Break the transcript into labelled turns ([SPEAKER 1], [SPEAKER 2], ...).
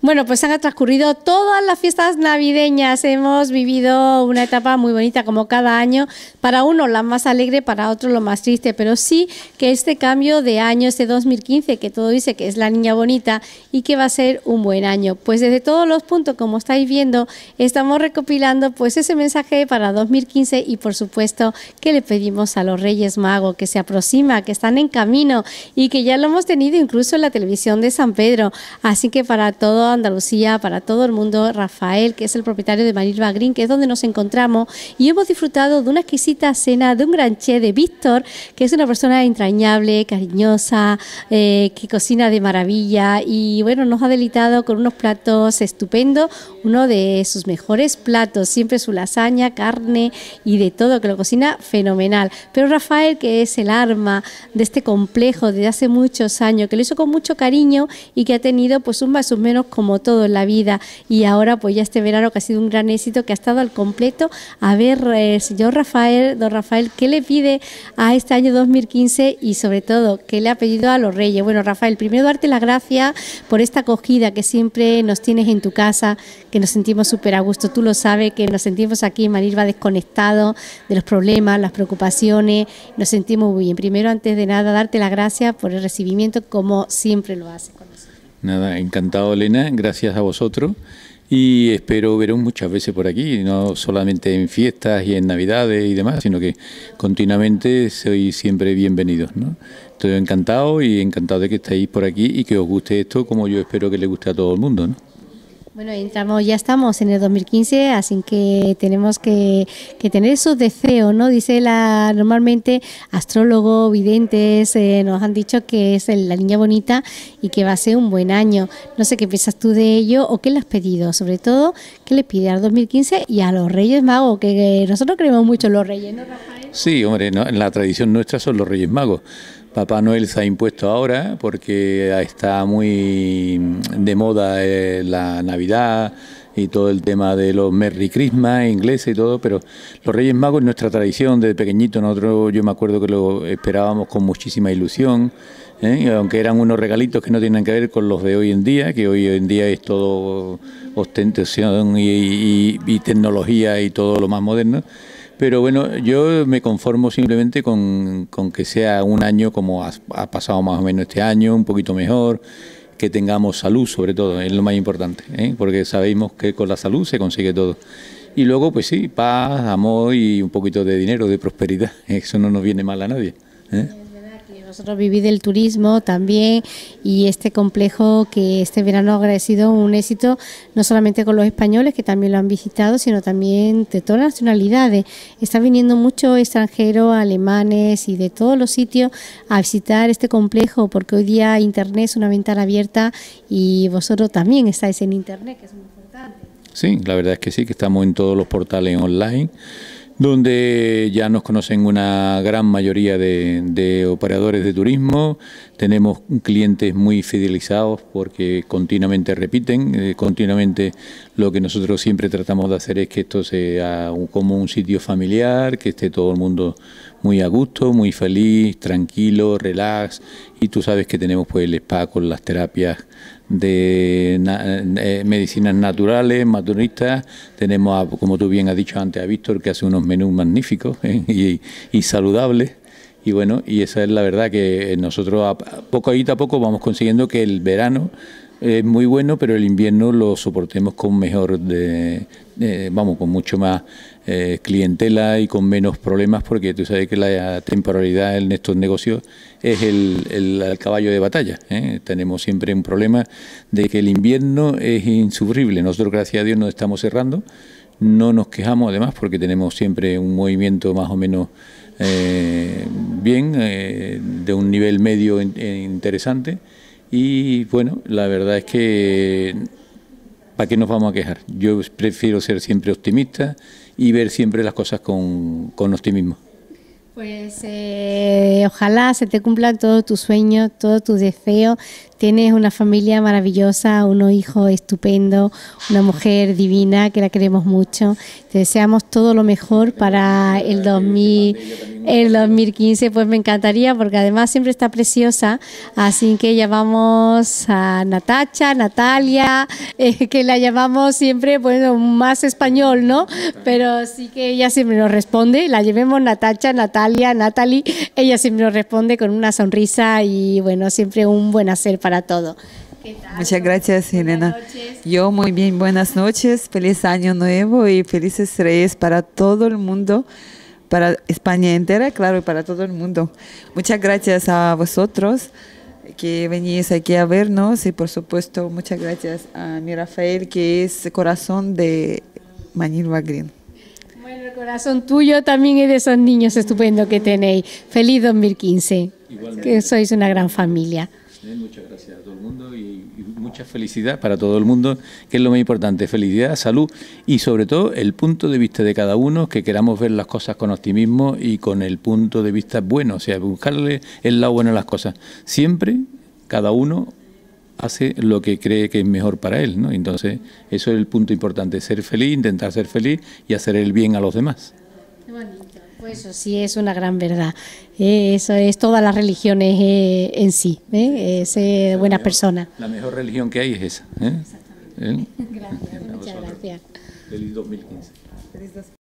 [SPEAKER 1] Bueno, pues han transcurrido todas las fiestas navideñas. Hemos vivido una etapa muy bonita como cada año. Para uno la más alegre, para otro lo más triste. Pero sí que este cambio de año, este 2015, que todo dice que es la niña bonita y que va a ser un buen año. Pues desde todos los puntos, como estáis viendo, estamos recopilando pues ese mensaje para 2015 y por supuesto que le pedimos a los Reyes Magos que se aproxima, que están en camino y que ya lo hemos tenido incluso en la televisión de San Pedro. Así que para todos Andalucía, para todo el mundo, Rafael, que es el propietario de Manilva Green, que es donde nos encontramos, y hemos disfrutado de una exquisita cena de un gran che de Víctor, que es una persona entrañable, cariñosa, eh, que cocina de maravilla y bueno, nos ha delitado con unos platos estupendos, uno de sus mejores platos, siempre su lasaña, carne y de todo, que lo cocina fenomenal. Pero Rafael, que es el arma de este complejo desde hace muchos años, que lo hizo con mucho cariño y que ha tenido pues un más o menos como todo en la vida y ahora pues ya este verano que ha sido un gran éxito, que ha estado al completo. A ver, eh, señor Rafael, don Rafael, ¿qué le pide a este año 2015 y sobre todo, qué le ha pedido a los reyes? Bueno, Rafael, primero darte las gracias por esta acogida que siempre nos tienes en tu casa, que nos sentimos súper a gusto, tú lo sabes, que nos sentimos aquí en Manilva desconectados de los problemas, las preocupaciones, nos sentimos muy bien. Primero, antes de nada, darte las gracias por el recibimiento como siempre lo haces.
[SPEAKER 2] Nada, encantado Elena, gracias a vosotros y espero veros muchas veces por aquí, no solamente en fiestas y en navidades y demás, sino que continuamente soy siempre bienvenidos. ¿no? Estoy encantado y encantado de que estéis por aquí y que os guste esto como yo espero que le guste a todo el mundo. ¿no?
[SPEAKER 1] Bueno, entramos, ya estamos en el 2015, así que tenemos que, que tener esos deseos, ¿no? Dice la, normalmente astrólogo, videntes, eh, nos han dicho que es la niña bonita y que va a ser un buen año. No sé qué piensas tú de ello o qué le has pedido, sobre todo, qué le pide al 2015 y a los Reyes Magos, que, nosotros creemos mucho en los Reyes, ¿no, Rafael?
[SPEAKER 2] Sí, hombre, en la tradición nuestra son los Reyes Magos. Papá Noel se ha impuesto ahora porque está muy de moda eh, la Navidad y todo el tema de los Merry Christmas ingleses y todo, pero los Reyes Magos es nuestra tradición desde pequeñito, nosotros yo me acuerdo que lo esperábamos con muchísima ilusión, ¿eh? aunque eran unos regalitos que no tienen que ver con los de hoy en día, que hoy en día es todo ostentación y tecnología y todo lo más moderno pero bueno, yo me conformo simplemente con, con que sea un año como ha, pasado más o menos este año, un poquito mejor, que tengamos salud sobre todo, es lo más importante, ¿eh? porque sabemos que con la salud se consigue todo. Y luego, pues sí, paz, amor y un poquito de dinero, de prosperidad, eso no nos viene mal a nadie. ¿eh?
[SPEAKER 1] Nosotros vivimos del turismo también y este complejo que este verano ha sido un éxito no solamente con los españoles que también lo han visitado, sino también de todas las nacionalidades. está viniendo mucho extranjero, alemanes y de todos los sitios a visitar este complejo porque hoy día Internet es una ventana abierta y vosotros también estáis en Internet, que es muy importante.
[SPEAKER 2] Sí, la verdad es que sí, que estamos en todos los portales online donde ya nos conocen una gran mayoría de, operadores de turismo. Tenemos clientes muy fidelizados porque continuamente repiten, eh, continuamente lo que nosotros siempre tratamos de hacer es que esto sea un, como un sitio familiar, que esté todo el mundo muy a gusto, muy feliz, tranquilo, relax. Y tú sabes que tenemos pues el spa con las terapias de eh, eh, medicinas naturales, maturistas. Tenemos, como tú bien has dicho antes, a Víctor, que hace unos menús magníficos eh, y, saludables. Y bueno, y esa es la verdad que nosotros poco a poco vamos consiguiendo que el verano es muy bueno, pero el invierno lo soportemos con mejor, vamos, con mucho más eh, clientela y con menos problemas, porque tú sabes que la temporalidad en estos negocios es el, el, caballo de batalla. ¿eh? Tenemos siempre un problema de que el invierno es insufrible. Nosotros, gracias a Dios, nos estamos cerrando. No nos quejamos, además, porque tenemos siempre un movimiento más o menos eh, bien, de un nivel medio interesante. Y bueno, la verdad es que ¿Para qué nos vamos a quejar? Yo prefiero ser siempre optimista y ver siempre las cosas con, optimismo.
[SPEAKER 1] Pues eh, ojalá se te cumplan todos tus sueños, todos tus deseos, Tienes una familia maravillosa, unos hijos estupendo, una mujer divina que la queremos mucho. Te deseamos todo lo mejor para el, 2015, pues me encantaría porque además siempre está preciosa. Así que llamamos a Natacha, Natalia, eh, que la llamamos siempre, bueno, más español, ¿no? Pero sí que ella siempre nos responde. La llevemos Natacha, Natalia, Natalie. Ella siempre nos responde con una sonrisa y bueno, siempre un buen hacer para para todo. Muchas gracias, Elena.
[SPEAKER 2] Yo muy bien, buenas noches, feliz año nuevo y felices reyes para todo el mundo, para España entera, claro, y para todo el mundo. Muchas gracias a vosotros que venís aquí a vernos y por supuesto muchas gracias a mi Rafael que es corazón de Manilva Green.
[SPEAKER 1] Bueno, el corazón tuyo también y de esos niños estupendo que tenéis. Feliz 2015, que sois una gran familia.
[SPEAKER 2] Mucha felicidad para todo el mundo, que es lo más importante, felicidad, salud y sobre todo el punto de vista de cada uno, que queramos ver las cosas con optimismo y con el punto de vista bueno, o sea, buscarle el lado bueno a las cosas. Siempre cada uno hace lo que cree que es mejor para él, ¿no? Entonces, eso es el punto importante, ser feliz, intentar ser feliz y hacer el bien a los
[SPEAKER 1] demás. Pues eso sí es una gran verdad. Eh, eso es todas las religiones eh, en sí, eh, es eh, buena persona.
[SPEAKER 2] La mejor religión que hay es esa. Exactamente.
[SPEAKER 1] Gracias, muchas gracias.
[SPEAKER 2] Feliz 2015. Feliz
[SPEAKER 1] 2015.